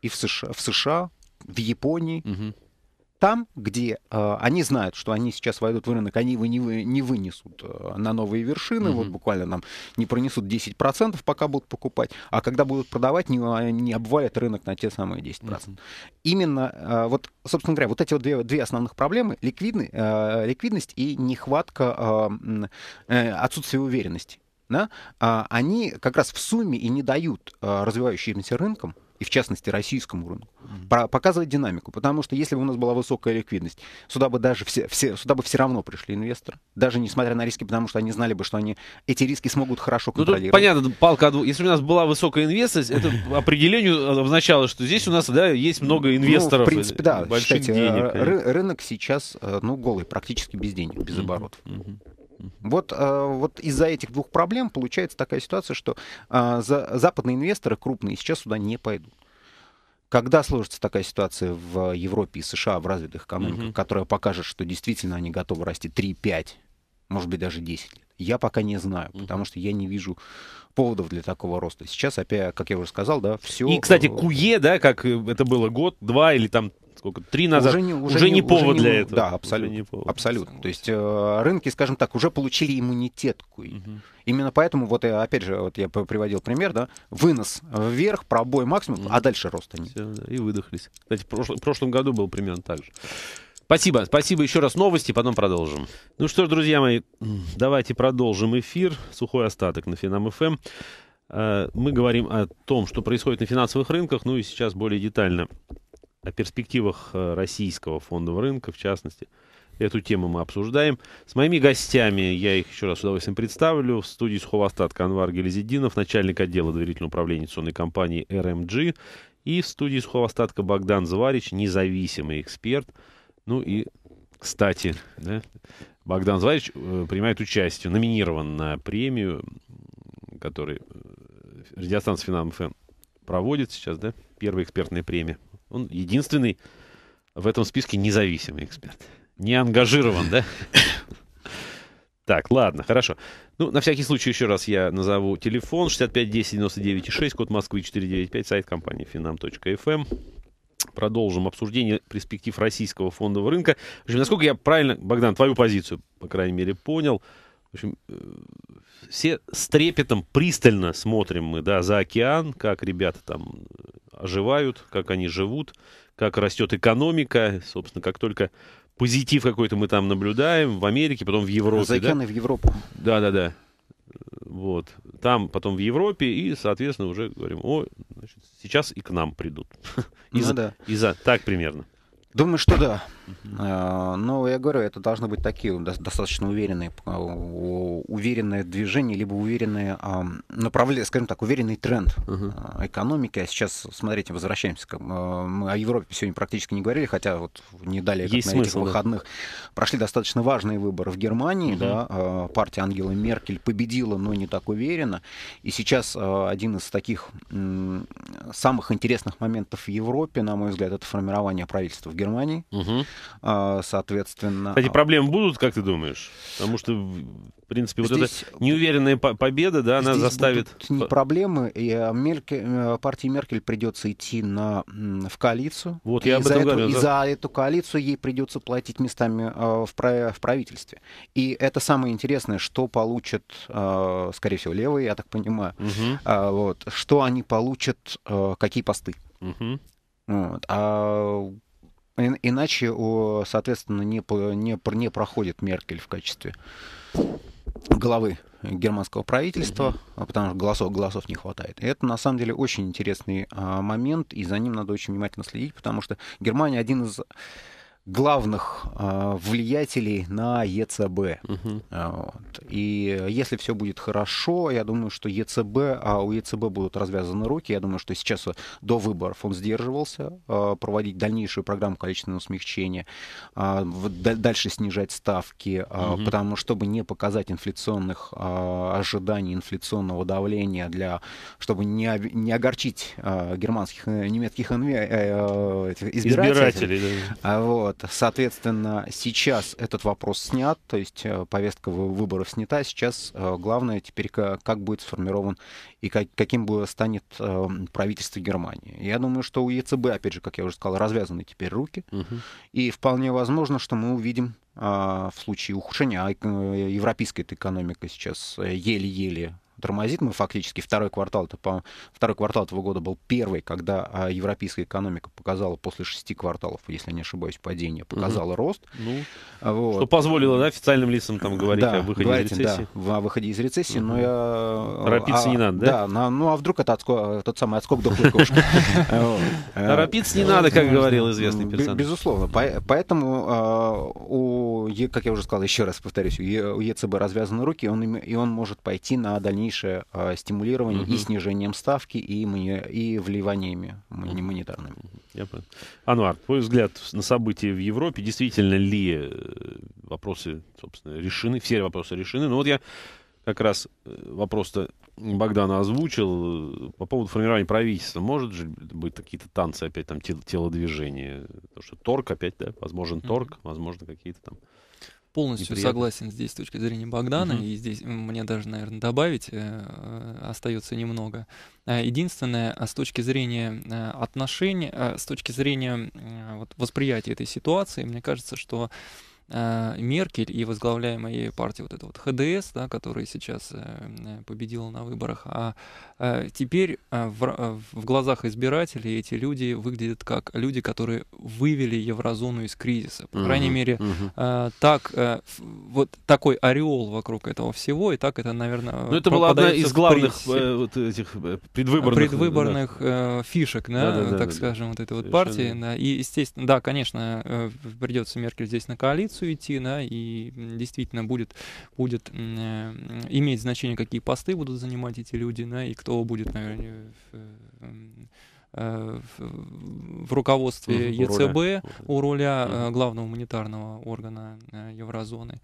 и в США, в, США, в Японии, угу там, где э, они знают, что они сейчас войдут в рынок, они его не, вы, не вынесут э, на новые вершины, mm-hmm. вот буквально нам не пронесут 10%, пока будут покупать, а когда будут продавать, не, а, не обвалят рынок на те самые 10%. Mm-hmm. Именно, э, вот, собственно говоря, вот эти вот две, две основных проблемы, ликвидны, э, ликвидность и нехватка, э, э, отсутствие уверенности, да, э, они как раз в сумме и не дают э, развивающимся рынкам и в частности российскому рынку, про, показывать динамику. Потому что если бы у нас была высокая ликвидность, сюда бы даже все, все, сюда бы все равно пришли инвесторы, даже несмотря на риски, потому что они знали бы, что они эти риски смогут хорошо ну, контролировать. Ну, понятно, палка Если у нас была высокая инвестиция, это (laughs) определению означало, что здесь у нас да, есть много инвесторов. Ну, в принципе, да, больших считайте, денег. Э, ры- рынок сейчас э, ну, голый, практически без денег, без оборотов. Uh-huh, uh-huh. Вот, э, вот из-за этих двух проблем получается такая ситуация, что э, западные инвесторы крупные сейчас сюда не пойдут. Когда сложится такая ситуация в Европе и США, в развитых экономиках, угу. которая покажет, что действительно они готовы расти 3-5, может быть, даже 10 лет, я пока не знаю, потому что я не вижу поводов для такого роста. Сейчас, опять, как я уже сказал, да, все... И, кстати, э, Куе, да, как это было год, два или там сколько, три назад, уже не, уже уже не, не повод уже не, для этого. Да, абсолютно. Не повод, абсолютно. То есть э, рынки, скажем так, уже получили иммунитет Угу. Именно поэтому, вот я, опять же, вот я приводил пример, да, вынос вверх, пробой максимум, угу. а дальше роста нет. Все, да, и выдохлись. Кстати, в прошлом, в прошлом году был примерно так же. Спасибо, спасибо еще раз новости, потом продолжим. Ну что ж, друзья мои, давайте продолжим эфир. Сухой остаток на Финам ФМ. Эм. Э, мы говорим о том, что происходит на финансовых рынках, ну и сейчас более детально о перспективах э, российского фондового рынка, в частности. Эту тему мы обсуждаем. С моими гостями, я их еще раз с удовольствием представлю, в студии Суховостат Канвар Гелезидинов, начальник отдела доверительного управления инвестиционной компании РМГ, и в студии Суховостатка Богдан Зварич, независимый эксперт. Ну и, кстати, да, Богдан Зварич э, принимает участие, номинирован на премию, который э, радиостанция «Финам ФМ» проводит сейчас, да, первая экспертная премия он единственный в этом списке независимый эксперт. Не ангажирован, да? (coughs) Так, ладно, хорошо. Ну, на всякий случай еще раз я назову телефон 6510996, код Москвы 495, сайт компании finam.fm. Эм. Продолжим обсуждение перспектив российского фондового рынка. В общем, насколько я правильно, Богдан, твою позицию, по крайней мере, понял, в общем, э, все с трепетом пристально смотрим мы, да, за океан, как ребята там оживают, как они живут, как растет экономика. Собственно, как только позитив какой-то мы там наблюдаем в Америке, потом в Европе. За океаны да? в Европу. Да-да-да. Вот. Там, потом в Европе, и, соответственно, уже говорим, о, значит, сейчас и к нам придут. (laughs) Ну, из, да. из, так примерно. Думаю, что да. А, но ну, я говорю, это должны быть такие достаточно уверенные, а, уверенные движения либо уверенные направления, скажем так, уверенный тренд а, экономики. А сейчас, смотрите, возвращаемся. Мы о Европе сегодня практически не говорили, хотя вот не дали как Есть на смысл, этих выходных, да. прошли достаточно важные выборы в Германии. uh Да, партия Ангелы Меркель победила, но не так уверенно. И сейчас один из таких самых интересных моментов в Европе, на мой взгляд, это формирование правительства в Германии. Uh-huh. А, соответственно... Кстати, а, проблемы будут, как ты думаешь? Потому что, в принципе, вот здесь, эта неуверенная победа, да, она заставит... не проблемы, и а, Меркель, э, партии Меркель придется идти на, в коалицию. Вот, и я об этом за говорю. Эту, да? И за эту коалицию ей придется платить местами в, в правительстве. И это самое интересное, что получат, скорее всего, левые, я так понимаю, угу. вот, что они получат, какие посты. Угу. Вот. А Иначе, соответственно, не, не, не проходит Меркель в качестве главы германского правительства, потому что голосов, голосов не хватает. И это, на самом деле, очень интересный а, момент, и за ним надо очень внимательно следить, потому что Германия один из главных э, влиятелей на ЕЦБ. Угу. А, вот. И если все будет хорошо, я думаю, что ЕЦБ, а у ЕЦБ будут развязаны руки. Я думаю, что сейчас до выборов он сдерживался, э, проводить дальнейшую программу количественного смягчения, э, дальше снижать ставки, э, угу. потому чтобы не показать инфляционных э, ожиданий, инфляционного давления, для, чтобы не, не огорчить э, германских, немецких э, э, избирателей. избирателей да. вот. Вот, соответственно, сейчас этот вопрос снят, то есть э, повестка выборов снята. Сейчас э, главное теперь, как будет сформирован и каким бы станет э, правительство Германии. Я думаю, что у ЕЦБ, опять же, как я уже сказал, развязаны теперь руки. Угу. И вполне возможно, что мы увидим а, в случае ухудшения, а европейская экономика сейчас еле-еле тормозит. Мы фактически второй квартал, это, по второй квартал этого года был первый, когда а, европейская экономика показала после шести кварталов, если не ошибаюсь, падение, показала угу. рост. Ну, вот. Что позволило да, официальным лицам там говорить да, о выходе говорите, из рецессии. Да, о выходе из рецессии, угу. но я... Торопиться а, не надо, да? Да, на, ну а вдруг это отско, тот самый отскок до кошки. (laughs) Торопиться не надо, как говорил известный персонаж. Безусловно. Поэтому а, как я уже сказал, еще раз повторюсь, у ЕЦБ развязаны руки, и он может пойти на дальнейшее дальнейшее а, стимулирование угу. и снижением ставки, и, мани... и вливаниями монетарными. Я Анвар, твой взгляд на события в Европе, действительно ли э, вопросы, собственно, решены, все вопросы решены? Ну вот я как раз э, вопрос-то Богдана озвучил э, по поводу формирования правительства. Может же быть какие-то танцы опять там тел телодвижения? Потому что торг опять, да? Возможен торг, возможно какие-то там полностью неприятно. согласен здесь с точки зрения Богдана, угу. и здесь мне даже, наверное, добавить э, остается немного. Э, единственное, а с точки зрения э, отношений, э, с точки зрения вот, восприятия этой ситуации, мне кажется, что Э, Меркель и возглавляемая ею партия, вот эта вот ХДС, да, которая сейчас э, победила на выборах, а э, теперь в, в глазах избирателей эти люди выглядят как люди, которые вывели еврозону из кризиса. По крайней угу, мере, угу. так вот такой ореол вокруг этого всего, и так это, наверное, Но ну, это была одна из главных вот этих предвыборных, предвыборных да. фишек, да, да, да, так да, скажем, да. вот этой вот Совершенно. партии. Да. И, естественно, да, конечно, придется Меркель здесь на коалицию, бизнесу идти, да, и действительно будет, будет э, иметь значение, какие посты будут занимать эти люди, да, и кто будет, наверное, в, э, в, руководстве ЕЦБ у руля, у руля э, главного монетарного органа э, Еврозоны.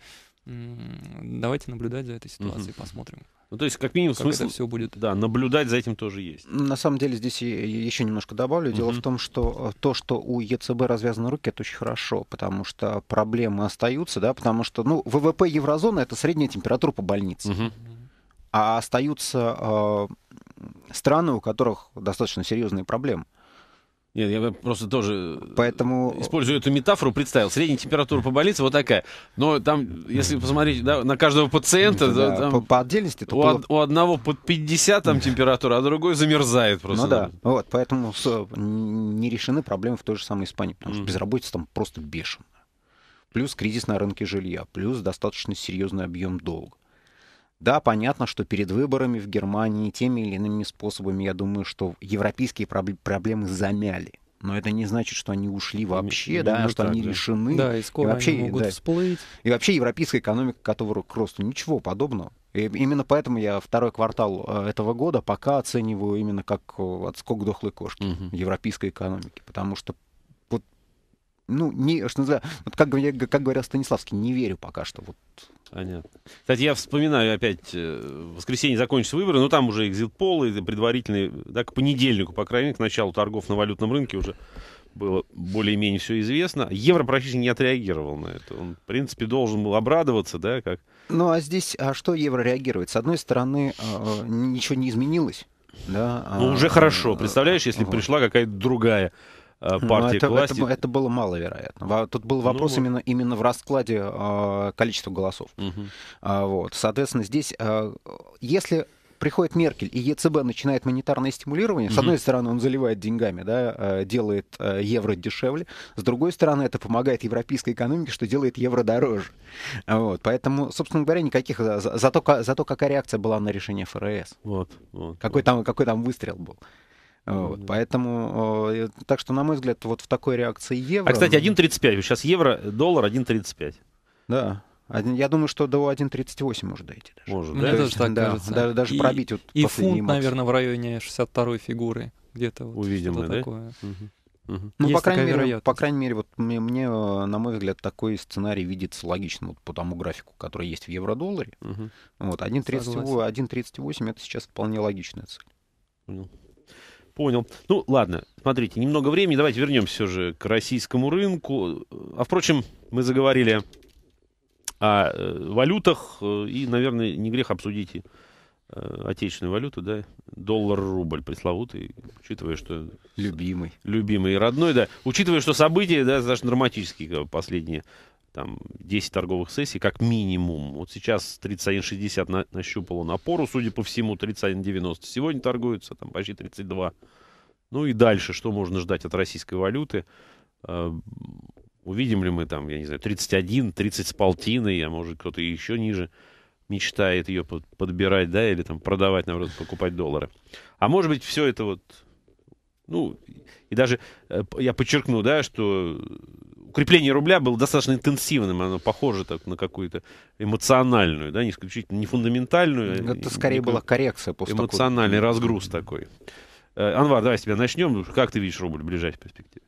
Давайте наблюдать за этой ситуацией, угу. посмотрим. Ну, то есть, как минимум, как смысл это все будет. Да, наблюдать за этим тоже есть. На самом деле, здесь я еще немножко добавлю. Дело uh-huh. в том, что э, то, что у ЕЦБ развязаны руки, это очень хорошо, потому что проблемы остаются, да, потому что, ну, ВВП еврозоны это средняя температура по больнице. Uh-huh. А остаются э, страны, у которых достаточно серьезные проблемы. Нет, я просто тоже э, Поэтому... использую эту метафору, представил. Средняя температура по больнице вот такая. Но там, если посмотреть да, на каждого пациента... Да, там, по, по отдельности... То у, было... у одного под 50 там температура, а другой замерзает просто. Ну да, вот, поэтому с, э, не решены проблемы в той же самой Испании, потому что mm. безработица там просто бешеная. Плюс кризис на рынке жилья, плюс достаточно серьезный объем долга. Да, понятно, что перед выборами в Германии теми или иными способами, я думаю, что европейские проблемы замяли. Но это не значит, что они ушли вообще, Именно да, что так, они да. решены. Да, и скоро и вообще, они могут да, всплыть. И вообще европейская экономика, которая к росту, ничего подобного. И именно поэтому я второй квартал э, этого года пока оцениваю именно как э, отскок дохлой кошки угу. европейской экономики. Потому что ну, не, что называется, вот как, как говорят Станиславский, не верю пока что. Вот. Понятно. Кстати, я вспоминаю опять, э, в воскресенье закончатся выборы, но ну, там уже экзит пол и предварительный, да, к понедельнику, по крайней мере, к началу торгов на валютном рынке уже было более-менее все известно. Евро практически не отреагировал на это. Он, в принципе, должен был обрадоваться, да, как... Ну, а здесь, а что евро реагирует? С одной стороны, э, ничего не изменилось, да. Ну, а, уже хорошо. Э, представляешь, если а, пришла какая-то другая Э, ну, партии это, власти. Это, это было маловероятно. Тут был ну вопрос ну, именно, именно в раскладе э, количества голосов. Угу. вот. Соответственно, здесь, э, если приходит Меркель, и ЕЦБ начинает монетарное стимулирование. С одной стороны, он заливает деньгами, да, делает евро дешевле. С другой стороны, это помогает европейской экономике, что делает евро дороже. Вот. Поэтому, собственно говоря, никаких... Зато, зато какая реакция была на решение ФРС. Вот, вот, какой, вот. Там, какой там выстрел был. Вот, поэтому, э, так что, на мой взгляд, вот в такой реакции евро... А, кстати, 1.35. Сейчас евро, доллар 1.35. Да. я думаю, что до 1.38 может дойти даже. Может, Мне да? тоже так да, кажется. Даже, даже и, пробить вот И фунт, максимум. наверное, в районе 62-й фигуры. Где-то вот Увидимо, да? такое. Угу. Угу. Ну, по крайней, мере, по крайней мере, вот мне, мне, э, на мой взгляд, такой сценарий видится логичным вот по тому графику, который есть в евро-долларе. Угу. Вот, 1.38 это сейчас вполне логичная цель. Понял. Понял. Ну, ладно, смотрите, немного времени. Давайте вернемся все же к российскому рынку. А, впрочем, мы заговорили о э, валютах, э, и, наверное, не грех обсудить и э, отечественную валюту, да, доллар-рубль пресловутый, учитывая, что... Любимый. Любимый и родной, да. Учитывая, что события, да, даже драматические последние там 10 торговых сессий как минимум. Вот сейчас 31.60 на, нащупало он опору, судя по всему, 31.90 сегодня торгуется, там почти 32. Ну и дальше, что можно ждать от российской валюты? Э, увидим ли мы там, я не знаю, 31, 30 с полтиной, а может кто-то еще ниже мечтает ее под, подбирать, да, или там продавать, наоборот, покупать доллары. А может быть, все это вот, ну, и даже э, я подчеркну, да, что укрепление рубля было достаточно интенсивным, оно похоже так на какую-то эмоциональную, да, не исключительно не фундаментальную. А Это скорее была коррекция после Эмоциональный такой... разгруз э, такой. Анвар, давай с тебя начнем. Как ты видишь рубль в ближайшей перспективе?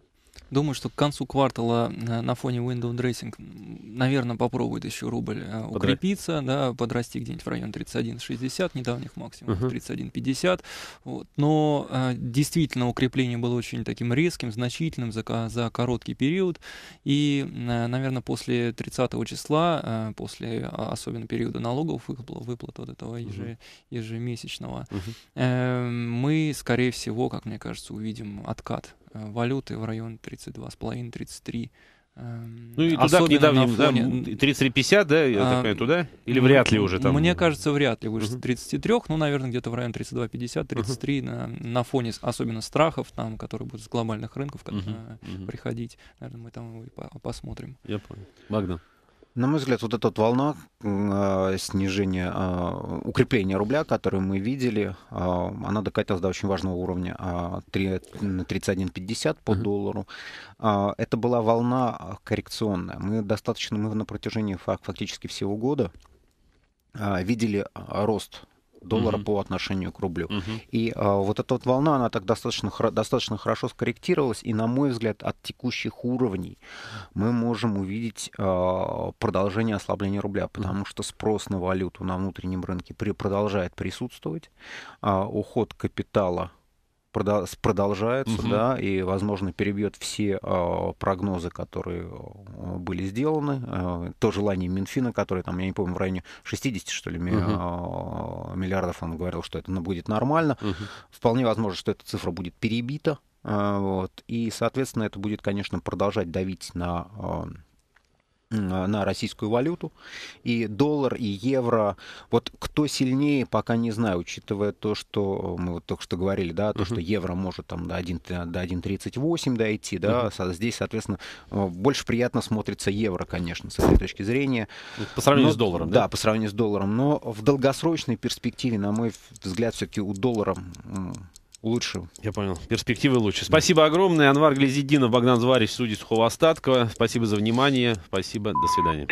Думаю, что к концу квартала э, на фоне Windows dressing, наверное, попробует еще рубль э, Подра... укрепиться, да, подрасти где-нибудь в район 31.60, недавних максимумов uh-huh. 31.50. Вот. Но э, действительно укрепление было очень таким резким, значительным за, за короткий период. И, наверное, после 30 числа, после а, особенно периода налогов, выплат, выплат вот этого еже, ежемесячного, uh-huh. мы, скорее всего, как мне кажется, увидим откат Э, валюты в район 32,5-33. Эм, ну и туда к недавним, фоне... да, 33,50, да, я а, такая, туда? Или ну, вряд ли уже там? Мне кажется, вряд ли выше uh-huh. 33, ну, наверное, где-то в районе 32,50, 33 uh-huh. на, на фоне особенно страхов, там, которые будут с глобальных рынков uh-huh. приходить. Наверное, мы там и посмотрим. Я понял. Богдан. На мой взгляд, вот эта вот волна э, снижения, э, укрепления рубля, которую мы видели, э, она докатилась до очень важного уровня 31,50 по uh-huh. доллару. Это была волна коррекционная. Мы достаточно, мы на протяжении фактически всего года видели рост доллара угу. по отношению к рублю. Угу. И а, вот эта вот волна, она так достаточно, достаточно хорошо скорректировалась, и, на мой взгляд, от текущих уровней мы можем увидеть а, продолжение ослабления рубля, потому что спрос на валюту на внутреннем рынке при, продолжает присутствовать, а, уход капитала продолжается, угу. да, и, возможно, перебьет все э, прогнозы, которые а, были сделаны. Э, то желание Минфина, которое там, я не помню, в районе 60, что ли, ми, угу. э, миллиардов, он говорил, что это ну, будет нормально. Угу. Вполне возможно, что эта цифра будет перебита. Э, вот, и, соответственно, это будет, конечно, продолжать давить на... Э, Э, на российскую валюту. И доллар, и евро. Вот кто сильнее, пока не знаю, учитывая то, что э, мы вот только что говорили, да, то, uh-huh. что евро может там до 1, э, до 1,38 дойти, да, uh-huh. здесь, соответственно, больше приятно смотрится евро, конечно, с этой точки зрения. Ну, по сравнению Но, с долларом, да? Да, по сравнению с долларом. Но в долгосрочной перспективе, на мой взгляд, все-таки у доллара лучше. Я понял. Перспективы лучше. Спасибо огромное. Анвар Глизидинов, Богдан Зварич, судьи Сухого Остаткова. Спасибо за внимание. Спасибо. До свидания.